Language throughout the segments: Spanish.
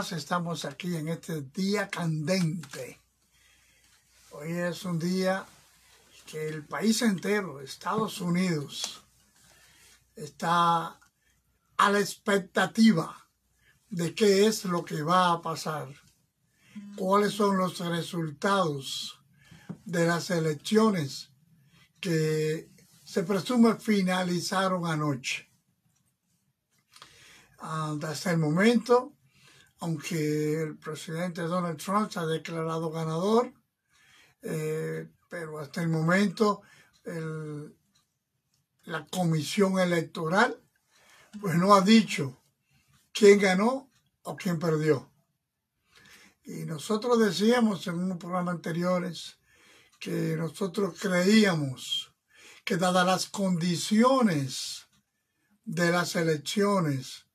estamos aquí en este día candente. Hoy es un día que el país entero, Estados Unidos, está a la expectativa de qué es lo que va a pasar, cuáles son los resultados de las elecciones que se presume finalizaron anoche. Ah, hasta el momento, aunque el presidente Donald Trump se ha declarado ganador, eh, pero hasta el momento la comisión electoral pues no ha dicho quién ganó o quién perdió. Y nosotros decíamos en un programa anteriores que nosotros creíamos que dadas las condiciones de las elecciones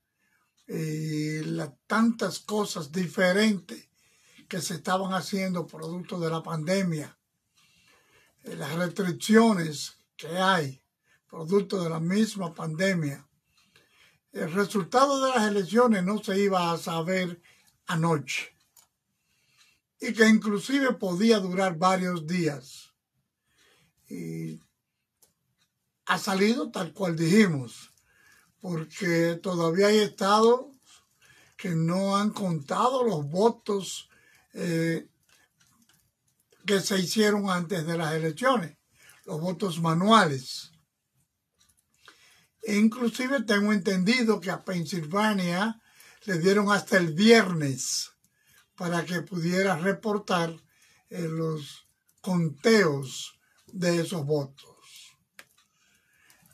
y eh, las tantas cosas diferentes que se estaban haciendo producto de la pandemia, eh, las restricciones que hay producto de la misma pandemia. El resultado de las elecciones no se iba a saber anoche y que inclusive podía durar varios días. Y ha salido tal cual dijimos porque todavía hay estados que no han contado los votos eh, que se hicieron antes de las elecciones, los votos manuales. E inclusive tengo entendido que a Pensilvania le dieron hasta el viernes para que pudiera reportar eh, los conteos de esos votos.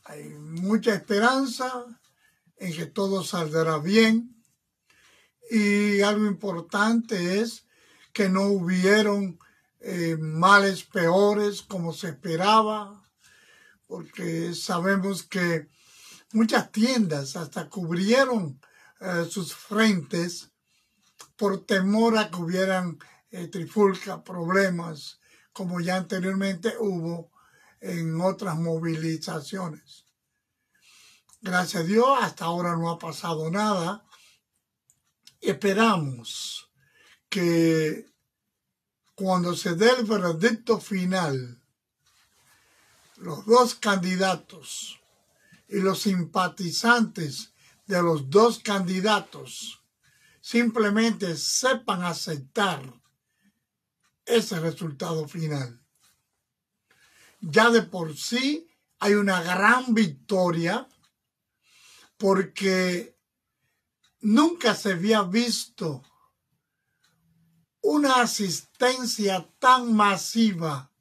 Hay mucha esperanza en que todo saldrá bien. Y algo importante es que no hubieron eh, males peores como se esperaba, porque sabemos que muchas tiendas hasta cubrieron eh, sus frentes por temor a que hubieran eh, trifulca, problemas, como ya anteriormente hubo en otras movilizaciones. Gracias a Dios, hasta ahora no ha pasado nada. Esperamos que cuando se dé el veredicto final, los dos candidatos y los simpatizantes de los dos candidatos simplemente sepan aceptar ese resultado final ya de por sí hay una gran victoria porque nunca se había visto una asistencia tan masiva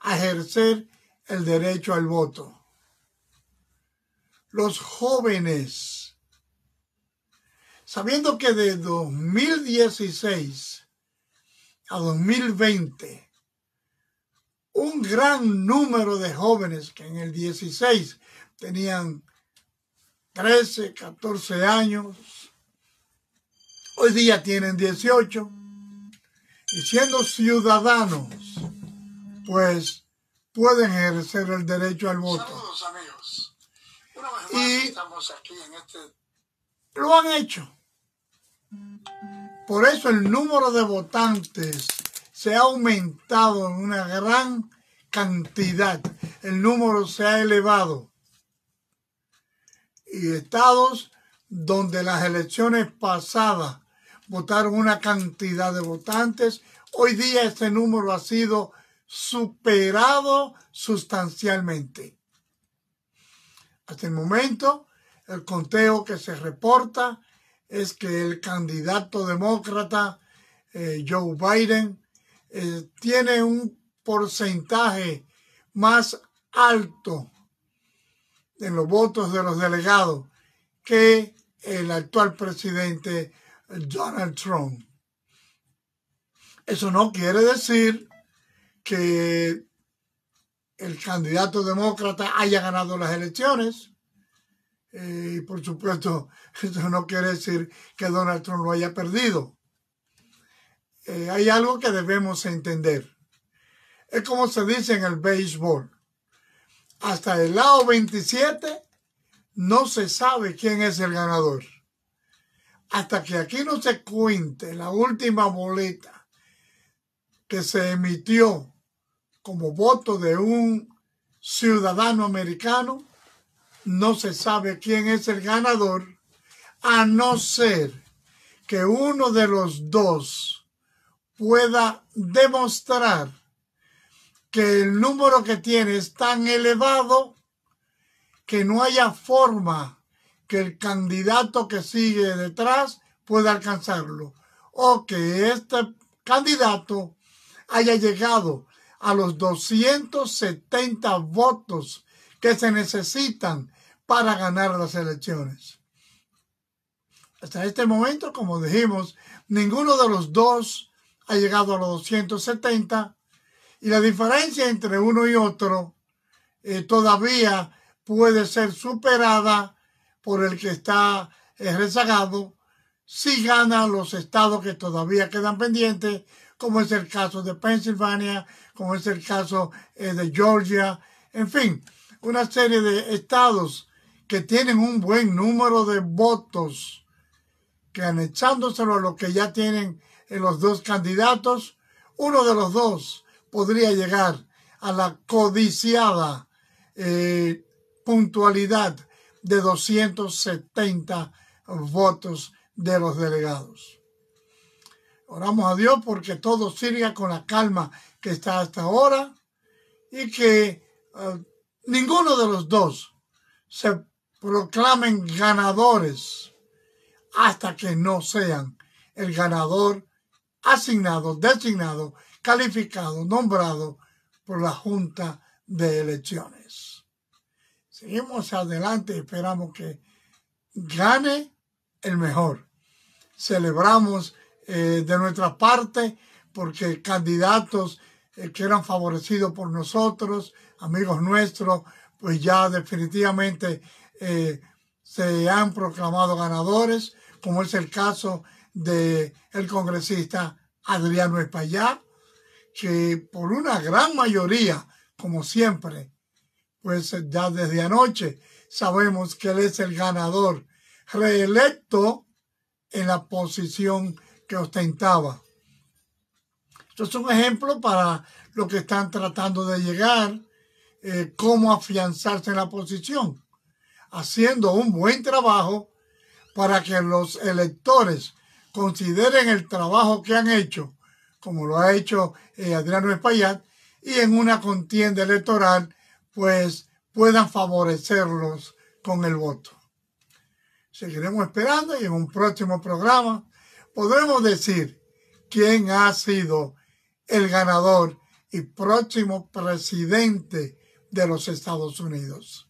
a ejercer el derecho al voto. Los jóvenes, sabiendo que de 2016 a 2020 un gran número de jóvenes que en el 16 tenían 13, 14 años, hoy día tienen 18, y siendo ciudadanos, pues pueden ejercer el derecho al voto. amigos. más y estamos aquí en este... Lo han hecho. Por eso el número de votantes se ha aumentado en una gran cantidad. El número se ha elevado. Y estados donde las elecciones pasadas votaron una cantidad de votantes, hoy día ese número ha sido superado sustancialmente. Hasta el momento, el conteo que se reporta es que el candidato demócrata eh, Joe Biden eh, tiene un porcentaje más alto en los votos de los delegados que el actual presidente Donald Trump. Eso no quiere decir que el candidato demócrata haya ganado las elecciones. Eh, y por supuesto, eso no quiere decir que Donald Trump lo haya perdido. Eh, hay algo que debemos entender. Es como se dice en el béisbol. Hasta el lado 27 no se sabe quién es el ganador. Hasta que aquí no se cuente la última boleta que se emitió como voto de un ciudadano americano, no se sabe quién es el ganador, a no ser que uno de los dos pueda demostrar que el número que tiene es tan elevado que no haya forma que el candidato que sigue detrás pueda alcanzarlo o que este candidato haya llegado a los 270 votos que se necesitan para ganar las elecciones. Hasta este momento, como dijimos, ninguno de los dos ha llegado a los 270 y la diferencia entre uno y otro eh, todavía puede ser superada por el que está eh, rezagado si gana los estados que todavía quedan pendientes, como es el caso de Pensilvania, como es el caso eh, de Georgia, en fin, una serie de estados que tienen un buen número de votos, que anexándoselo a los que ya tienen en los dos candidatos, uno de los dos podría llegar a la codiciada eh, puntualidad de 270 votos de los delegados. Oramos a Dios porque todo sirva con la calma que está hasta ahora y que eh, ninguno de los dos se proclamen ganadores hasta que no sean el ganador asignado, designado, calificado, nombrado por la Junta de Elecciones. Seguimos adelante y esperamos que gane el mejor. Celebramos eh, de nuestra parte porque candidatos eh, que eran favorecidos por nosotros, amigos nuestros, pues ya definitivamente eh, se han proclamado ganadores, como es el caso de del el congresista Adriano Espaillat, que por una gran mayoría, como siempre, pues ya desde anoche sabemos que él es el ganador reelecto en la posición que ostentaba. Esto es un ejemplo para lo que están tratando de llegar, eh, cómo afianzarse en la posición, haciendo un buen trabajo para que los electores consideren el trabajo que han hecho, como lo ha hecho eh, Adriano Espaillat, y en una contienda electoral, pues puedan favorecerlos con el voto. Seguiremos esperando y en un próximo programa podremos decir quién ha sido el ganador y próximo presidente de los Estados Unidos.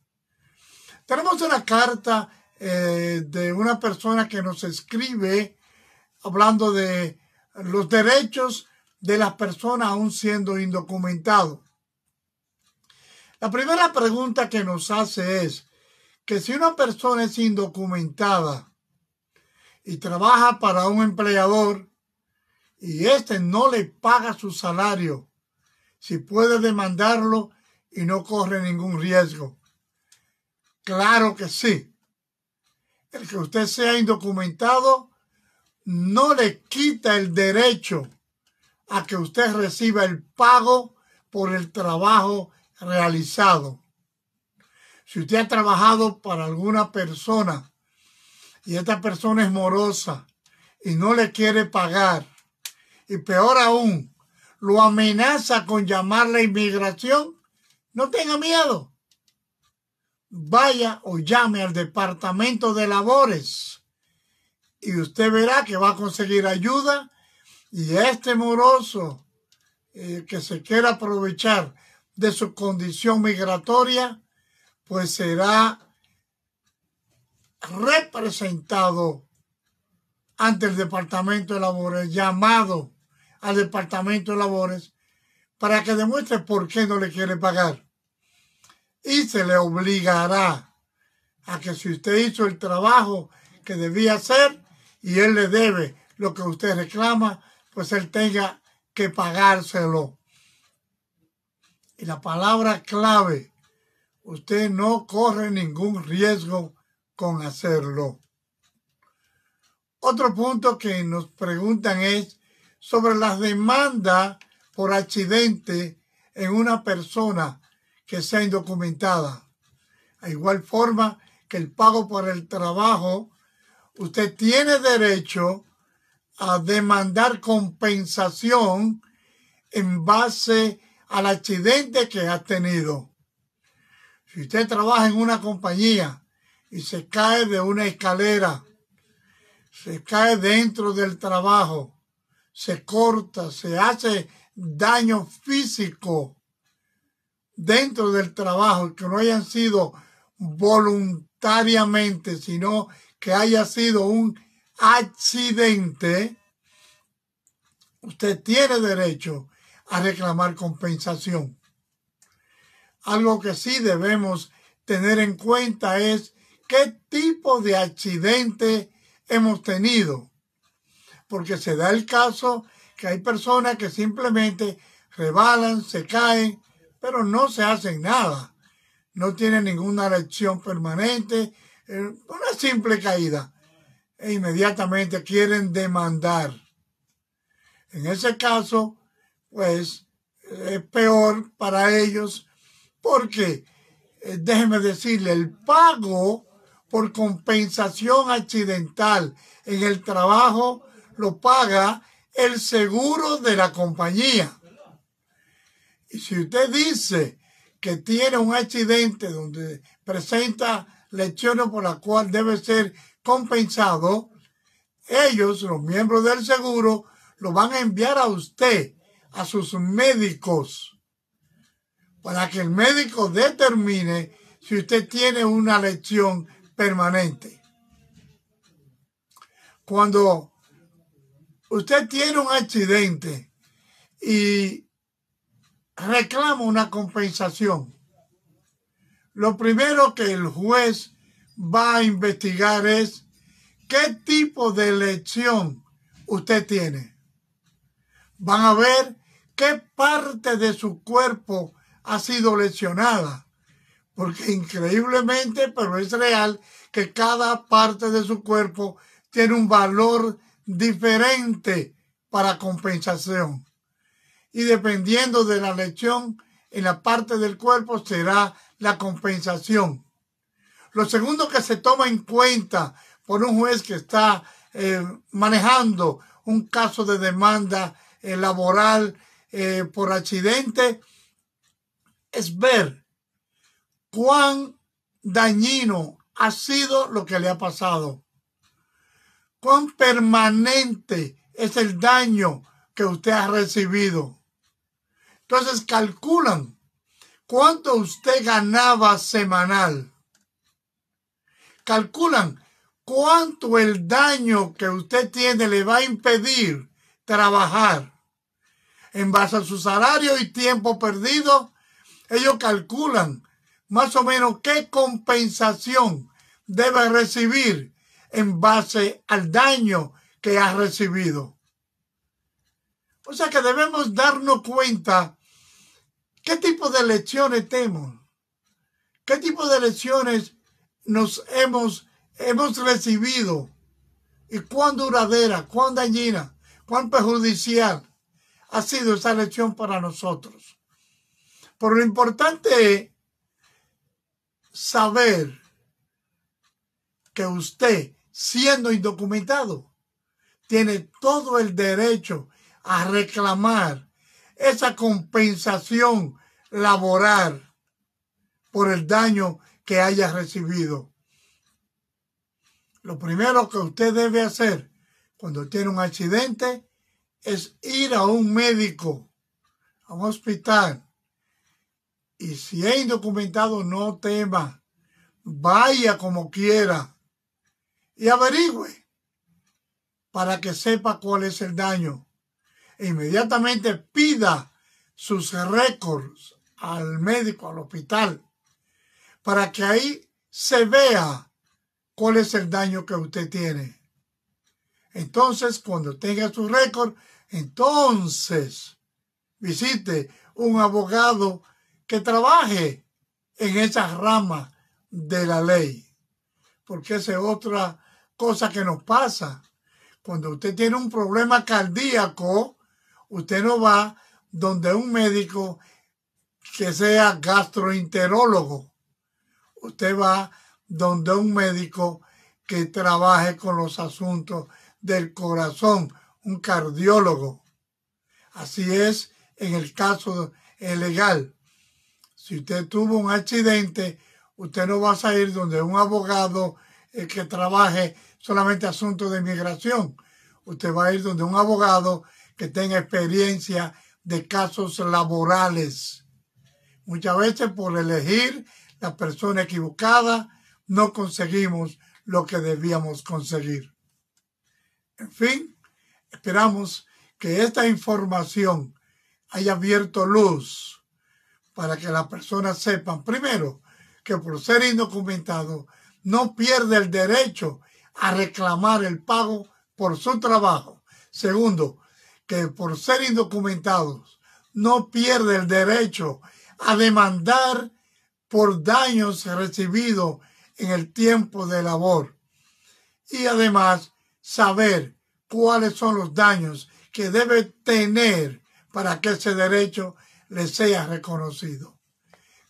Tenemos una carta eh, de una persona que nos escribe hablando de los derechos de las personas aún siendo indocumentados. La primera pregunta que nos hace es que si una persona es indocumentada y trabaja para un empleador y éste no le paga su salario, si puede demandarlo y no corre ningún riesgo. Claro que sí. El que usted sea indocumentado no le quita el derecho a que usted reciba el pago por el trabajo realizado. Si usted ha trabajado para alguna persona y esta persona es morosa y no le quiere pagar, y peor aún, lo amenaza con llamar la inmigración, no tenga miedo. Vaya o llame al Departamento de Labores y usted verá que va a conseguir ayuda y este moroso eh, que se quiera aprovechar de su condición migratoria, pues será representado ante el Departamento de Labores, llamado al Departamento de Labores, para que demuestre por qué no le quiere pagar. Y se le obligará a que si usted hizo el trabajo que debía hacer, y él le debe lo que usted reclama, pues él tenga que pagárselo. Y la palabra clave, usted no corre ningún riesgo con hacerlo. Otro punto que nos preguntan es sobre las demandas por accidente en una persona que sea indocumentada. A igual forma que el pago por el trabajo usted tiene derecho a demandar compensación en base al accidente que ha tenido. Si usted trabaja en una compañía y se cae de una escalera, se cae dentro del trabajo, se corta, se hace daño físico dentro del trabajo que no hayan sido voluntariamente, sino que haya sido un accidente, usted tiene derecho a reclamar compensación. Algo que sí debemos tener en cuenta es qué tipo de accidente hemos tenido. Porque se da el caso que hay personas que simplemente rebalan, se caen, pero no se hacen nada. No tienen ninguna lección permanente, una simple caída, e inmediatamente quieren demandar. En ese caso, pues es peor para ellos porque, eh, déjeme decirle, el pago por compensación accidental en el trabajo lo paga el seguro de la compañía. Y si usted dice que tiene un accidente donde presenta lecciones por la cual debe ser compensado, ellos, los miembros del seguro, lo van a enviar a usted, a sus médicos, para que el médico determine si usted tiene una lección permanente. Cuando usted tiene un accidente y reclama una compensación, lo primero que el juez va a investigar es qué tipo de lesión usted tiene. Van a ver qué parte de su cuerpo ha sido lesionada. Porque increíblemente, pero es real, que cada parte de su cuerpo tiene un valor diferente para compensación. Y dependiendo de la lesión en la parte del cuerpo será la compensación. Lo segundo que se toma en cuenta por un juez que está eh, manejando un caso de demanda eh, laboral eh, por accidente es ver cuán dañino ha sido lo que le ha pasado, cuán permanente es el daño que usted ha recibido. Entonces calculan ¿Cuánto usted ganaba semanal? Calculan cuánto el daño que usted tiene le va a impedir trabajar. En base a su salario y tiempo perdido, ellos calculan más o menos qué compensación debe recibir en base al daño que ha recibido. O sea que debemos darnos cuenta ¿Qué tipo de lecciones tenemos? ¿Qué tipo de lecciones nos hemos, hemos recibido? ¿Y cuán duradera, cuán dañina, cuán perjudicial ha sido esa lección para nosotros? Por lo importante es saber que usted, siendo indocumentado, tiene todo el derecho a reclamar esa compensación laboral por el daño que haya recibido. Lo primero que usted debe hacer cuando tiene un accidente es ir a un médico, a un hospital. Y si es indocumentado, no tema. Vaya como quiera y averigüe para que sepa cuál es el daño inmediatamente pida sus récords al médico, al hospital, para que ahí se vea cuál es el daño que usted tiene. Entonces, cuando tenga su récord, entonces visite un abogado que trabaje en esa rama de la ley. Porque esa es otra cosa que nos pasa. Cuando usted tiene un problema cardíaco, Usted no va donde un médico que sea gastroenterólogo. Usted va donde un médico que trabaje con los asuntos del corazón, un cardiólogo. Así es en el caso legal. Si usted tuvo un accidente, usted no va a salir donde un abogado eh, que trabaje solamente asuntos de inmigración. Usted va a ir donde un abogado que tenga experiencia de casos laborales. Muchas veces por elegir la persona equivocada no conseguimos lo que debíamos conseguir. En fin, esperamos que esta información haya abierto luz para que las personas sepan, primero, que por ser indocumentado no pierde el derecho a reclamar el pago por su trabajo. Segundo, que por ser indocumentados no pierde el derecho a demandar por daños recibidos en el tiempo de labor. Y además saber cuáles son los daños que debe tener para que ese derecho le sea reconocido.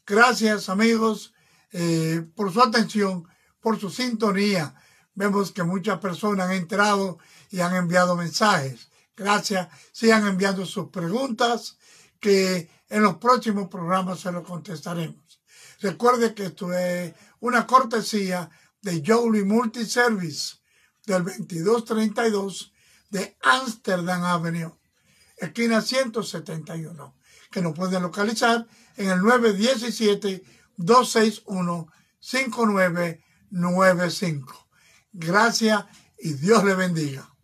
Gracias amigos eh, por su atención, por su sintonía. Vemos que muchas personas han entrado y han enviado mensajes. Gracias. Sigan enviando sus preguntas que en los próximos programas se los contestaremos. Recuerde que esto es una cortesía de Jolie Multiservice del 2232 de Amsterdam Avenue, esquina 171, que nos puede localizar en el 917-261-5995. Gracias y Dios le bendiga.